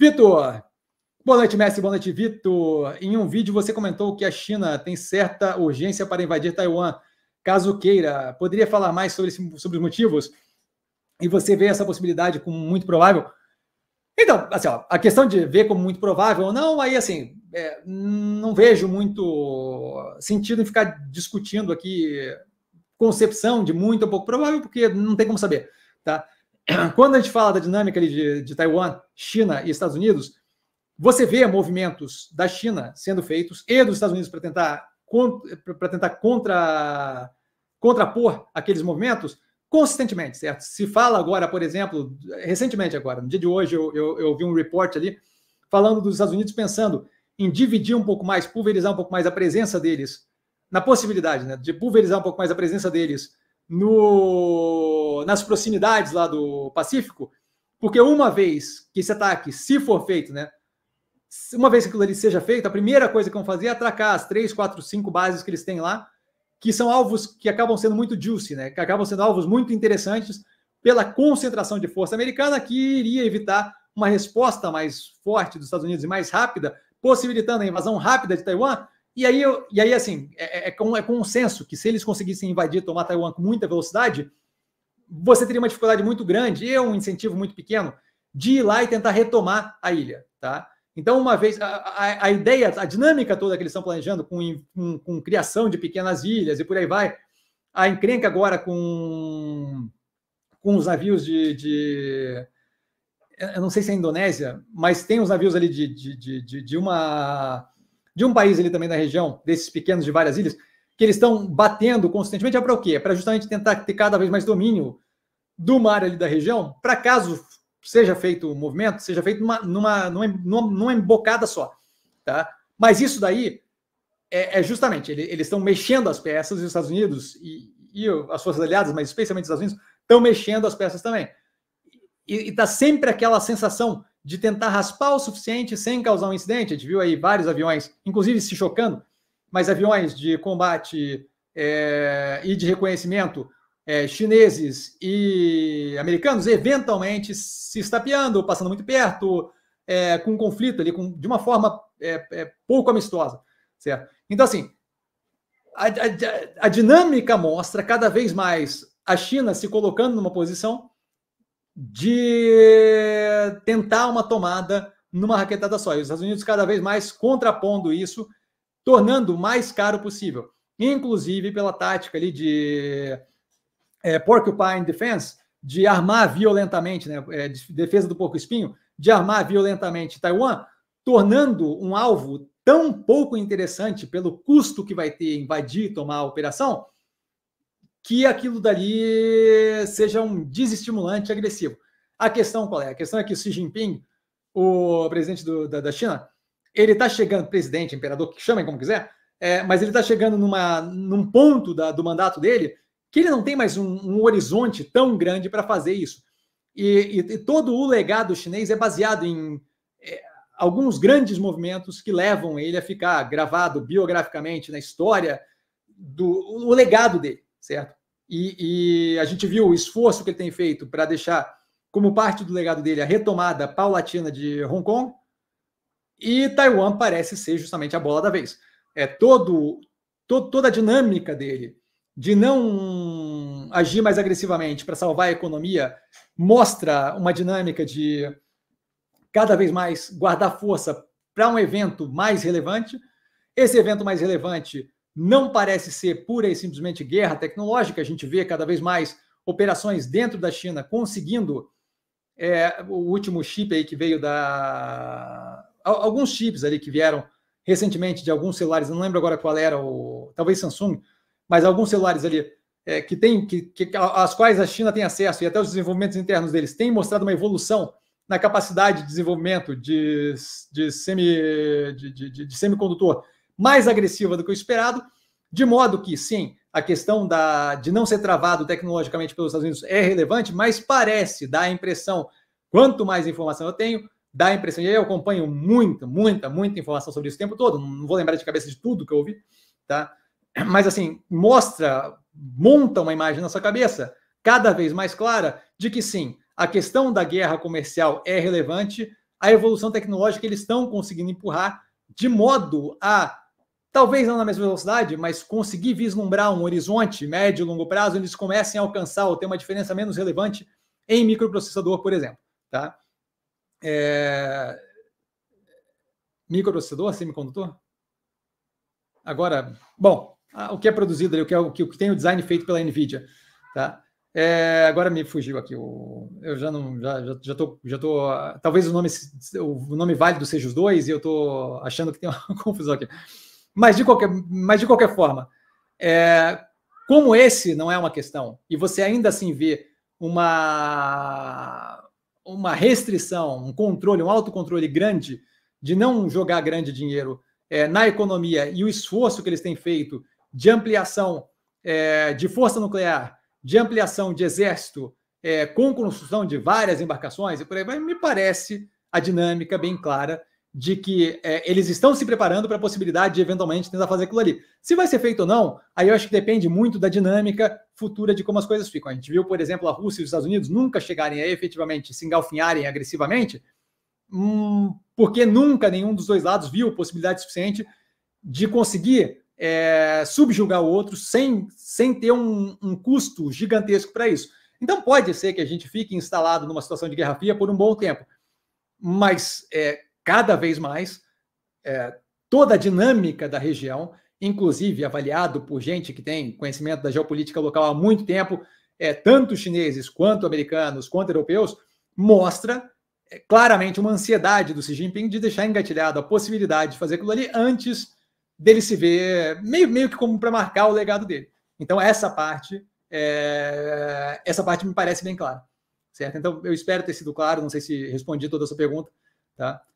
Vitor! Boa noite, Messi. Boa noite, Vitor. Em um vídeo você comentou que a China tem certa urgência para invadir Taiwan, caso queira. Poderia falar mais sobre, esse, sobre os motivos? E você vê essa possibilidade como muito provável? Então, assim, ó, a questão de ver como muito provável ou não, aí assim, é, não vejo muito sentido em ficar discutindo aqui concepção de muito ou pouco provável, porque não tem como saber, tá? quando a gente fala da dinâmica ali de, de Taiwan, China e Estados Unidos, você vê movimentos da China sendo feitos e dos Estados Unidos para tentar, para tentar contra, contrapor aqueles movimentos consistentemente, certo? Se fala agora, por exemplo, recentemente agora, no dia de hoje, eu, eu, eu vi um report ali falando dos Estados Unidos pensando em dividir um pouco mais, pulverizar um pouco mais a presença deles, na possibilidade né, de pulverizar um pouco mais a presença deles no, nas proximidades lá do Pacífico, porque uma vez que esse ataque, se for feito, né? Uma vez que aquilo ali seja feito, a primeira coisa que vão fazer é atracar as três, quatro, cinco bases que eles têm lá, que são alvos que acabam sendo muito juicy, né? Que acabam sendo alvos muito interessantes pela concentração de força americana, que iria evitar uma resposta mais forte dos Estados Unidos e mais rápida, possibilitando a invasão rápida de Taiwan, e aí, eu, e aí assim, é, é, é, é um consenso que se eles conseguissem invadir, tomar Taiwan com muita velocidade, você teria uma dificuldade muito grande e um incentivo muito pequeno de ir lá e tentar retomar a ilha, tá? Então, uma vez, a, a, a ideia, a dinâmica toda que eles estão planejando com, com, com, criação de pequenas ilhas e por aí vai, a encrenca agora com, com os navios de, de Eu não sei se é a Indonésia, mas tem os navios ali de, de, de, de uma de um país ali também da região, desses pequenos de várias ilhas, que eles estão batendo constantemente, é para o quê? É para justamente tentar ter cada vez mais domínio do mar ali da região, para caso seja feito o um movimento, seja feito numa, numa, numa, numa, embocada só. Tá? Mas isso daí é, é justamente, ele, eles estão mexendo as peças, e os Estados Unidos e, e as forças aliadas, mas especialmente os Estados Unidos, estão mexendo as peças também. E está sempre aquela sensação de tentar raspar o suficiente sem causar um incidente. A gente viu aí vários aviões, inclusive se chocando, mas aviões de combate é, e de reconhecimento é, chineses e americanos, eventualmente se estapeando, passando muito perto, é, com um conflito ali, com, de uma forma pouco amistosa. Certo? Então, assim, a, a, a dinâmica mostra cada vez mais a China se colocando numa posição de tentar uma tomada numa raquetada só. E os Estados Unidos cada vez mais contrapondo isso, tornando o mais caro possível. Inclusive pela tática ali de é, porcupine defense, de armar violentamente, né, é, defesa do porco espinho, de armar violentamente Taiwan, tornando um alvo tão pouco interessante pelo custo que vai ter invadir e tomar a operação, que aquilo dali seja um desestimulante agressivo. A questão qual é? A questão é que Xi Jinping, o presidente do, da, da, China, ele está chegando, presidente, imperador, que chamem como quiser, é, mas ele está chegando numa, num ponto da, do mandato dele que ele não tem mais um, um horizonte tão grande para fazer isso. E, e, e, todo o legado chinês é baseado em é, alguns grandes movimentos que levam ele a ficar gravado biograficamente na história do o legado dele, certo? E, e a gente viu o esforço que ele tem feito para deixar, como parte do legado dele, a retomada paulatina de Hong Kong. E Taiwan parece ser justamente a bola da vez. É todo, todo toda a dinâmica dele de não agir mais agressivamente para salvar a economia mostra uma dinâmica de cada vez mais guardar força para um evento mais relevante. Esse evento mais relevante não parece ser pura e simplesmente guerra tecnológica. A gente vê cada vez mais operações dentro da China conseguindo é, o último chip aí que veio da alguns chips ali que vieram recentemente de alguns celulares. Não lembro agora qual era o talvez Samsung, mas alguns celulares ali é, que tem que, que as quais a China tem acesso e até os desenvolvimentos internos deles têm mostrado uma evolução na capacidade de desenvolvimento de, de, semi, de, de, de semicondutor mais agressiva do que o esperado. De modo que, sim, a questão da, de não ser travado tecnologicamente pelos Estados Unidos é relevante, mas parece, dá a impressão, quanto mais informação eu tenho, dá a impressão, e eu acompanho muita, muita, muita informação sobre isso o tempo todo, não vou lembrar de cabeça de tudo que eu ouvi, tá? Mas, assim, mostra, monta uma imagem na sua cabeça, cada vez mais clara, de que, sim, a questão da guerra comercial é relevante, a evolução tecnológica eles estão conseguindo empurrar de modo a talvez não na mesma velocidade, mas conseguir vislumbrar um horizonte médio e longo prazo, eles comecem a alcançar ou ter uma diferença menos relevante em microprocessador, por exemplo. Tá? É... Microprocessador, semicondutor? Agora, bom, o que é produzido ali, o que, é, o que tem o design feito pela NVIDIA. Tá? É, agora me fugiu aqui. eu já não já, já, já, tô, já tô. Talvez o nome, o nome válido seja os dois, e eu estou achando que tem uma confusão aqui. Mas de qualquer, mas de qualquer forma, é, como esse não é uma questão, e você ainda assim vê uma, uma restrição, um controle, um autocontrole grande de não jogar grande dinheiro é, na economia e o esforço que eles têm feito de ampliação é, de força nuclear, de ampliação de exército, é, com construção de várias embarcações e por aí vai, me parece a dinâmica bem clara de que é, eles estão se preparando para a possibilidade de eventualmente tentar fazer aquilo ali. Se vai ser feito ou não, aí eu acho que depende muito da dinâmica futura de como as coisas ficam. A gente viu, por exemplo, a Rússia e os Estados Unidos nunca chegarem a efetivamente se engalfinharem agressivamente, hum, porque nunca nenhum dos dois lados viu possibilidade suficiente de conseguir é, subjugar o outro sem, sem ter um, um custo gigantesco para isso. Então pode ser que a gente fique instalado numa situação de guerra fria por um bom tempo. Mas é, cada vez mais é, toda a dinâmica da região, inclusive avaliado por gente que tem conhecimento da geopolítica local há muito tempo, é, tanto chineses quanto americanos quanto europeus, mostra é, claramente uma ansiedade do Xi Jinping de deixar engatilhado a possibilidade de fazer aquilo ali antes dele se ver meio, meio que como para marcar o legado dele. Então essa parte é, essa parte me parece bem clara, certo? Então eu espero ter sido claro, não sei se respondi toda a sua pergunta, tá?